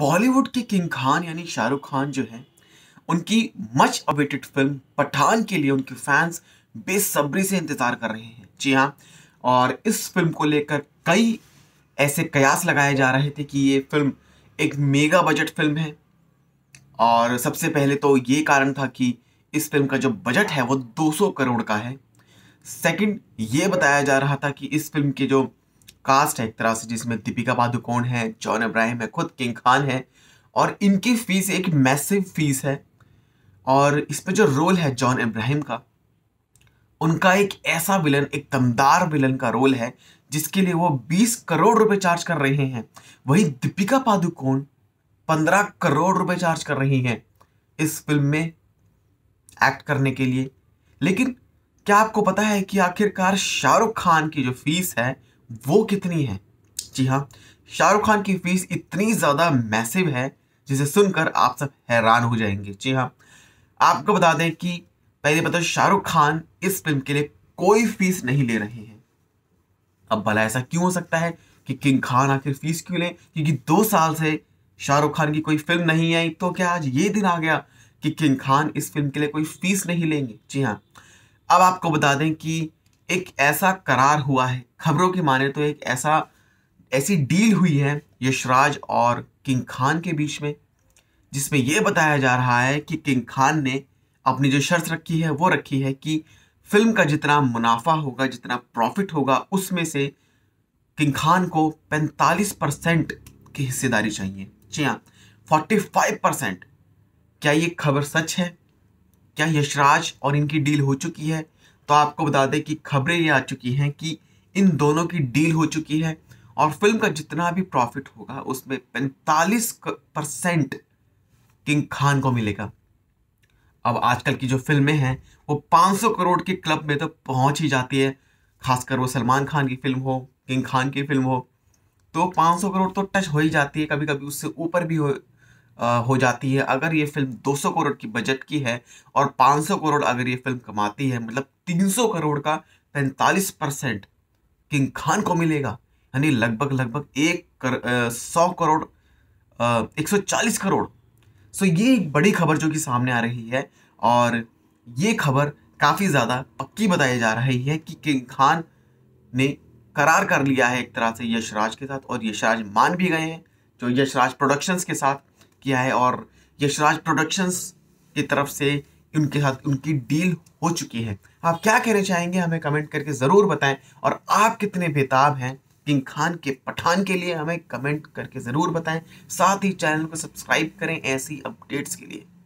बॉलीवुड के किंग खान यानी शाहरुख खान जो हैं उनकी मच अवेटेड फिल्म पठान के लिए उनके फैंस बेसब्री से इंतज़ार कर रहे हैं जी हाँ और इस फिल्म को लेकर कई ऐसे कयास लगाए जा रहे थे कि ये फिल्म एक मेगा बजट फिल्म है और सबसे पहले तो ये कारण था कि इस फिल्म का जो बजट है वो 200 करोड़ का है सेकंड ये बताया जा रहा था कि इस फिल्म के जो कास्ट है एक तरह से जिसमें दीपिका पादुकोण है जॉन इब्राहिम है खुद किंग खान है और इनकी फीस एक मैसिव फीस है और इस पर जो रोल है जॉन अब्राहिम का उनका एक ऐसा विलन एक दमदार विलन का रोल है जिसके लिए वो 20 करोड़ रुपए चार्ज कर रहे हैं वहीं दीपिका पादुकोण 15 करोड़ रुपए चार्ज कर रही हैं इस फिल्म में एक्ट करने के लिए लेकिन क्या आपको पता है कि आखिरकार शाहरुख खान की जो फीस है वो कितनी है जी हाँ शाहरुख खान की फीस इतनी ज़्यादा मैसिव है जिसे सुनकर आप सब हैरान हो जाएंगे जी हाँ आपको बता दें कि पहले बताओ तो शाहरुख खान इस फिल्म के लिए कोई फीस नहीं ले रहे हैं अब भला ऐसा क्यों हो सकता है कि किंग खान आखिर फीस क्यों लें क्योंकि दो साल से शाहरुख खान की कोई फिल्म नहीं आई तो क्या आज ये दिन आ गया कि किंग खान इस फिल्म के लिए कोई फीस नहीं लेंगे जी हाँ अब आपको बता दें कि एक ऐसा करार हुआ है खबरों की माने तो एक ऐसा ऐसी डील हुई है यशराज और किंग खान के बीच में जिसमें यह बताया जा रहा है कि किंग खान ने अपनी जो शर्त रखी है वो रखी है कि फिल्म का जितना मुनाफा होगा जितना प्रॉफिट होगा उसमें से किंग खान को 45 परसेंट की हिस्सेदारी चाहिए जी हाँ फोर्टी फाइव परसेंट क्या ये खबर सच है क्या यशराज और इनकी डील हो चुकी है तो आपको बता दें कि खबरें ये आ चुकी हैं कि इन दोनों की डील हो चुकी है और फिल्म का जितना भी प्रॉफिट होगा उसमें पैंतालीस परसेंट किंग खान को मिलेगा अब आजकल की जो फिल्में हैं वो 500 करोड़ के क्लब में तो पहुंच ही जाती है खासकर वो सलमान खान की फिल्म हो किंग खान की फिल्म हो तो 500 करोड़ तो टच हो ही जाती है कभी कभी उससे ऊपर भी हो हो जाती है अगर ये फिल्म 200 करोड़ की बजट की है और 500 करोड़ अगर ये फिल्म कमाती है मतलब 300 करोड़ का पैंतालीस परसेंट किंग खान को मिलेगा यानी लगभग लगभग एक कर सौ करोड़ एक सौ चालीस करोड़ सो ये एक बड़ी खबर जो कि सामने आ रही है और ये खबर काफ़ी ज़्यादा पक्की बताई जा रही है कि किंग खान ने करार कर लिया है एक तरह से यशराज के साथ और यशराज मान भी गए हैं जो यशराज प्रोडक्शंस के साथ किया है और यशराज प्रोडक्शंस की तरफ से उनके साथ उनकी डील हो चुकी है आप क्या कहना चाहेंगे हमें कमेंट करके ज़रूर बताएं और आप कितने बेताब हैं किंग खान के पठान के लिए हमें कमेंट करके ज़रूर बताएं साथ ही चैनल को सब्सक्राइब करें ऐसी अपडेट्स के लिए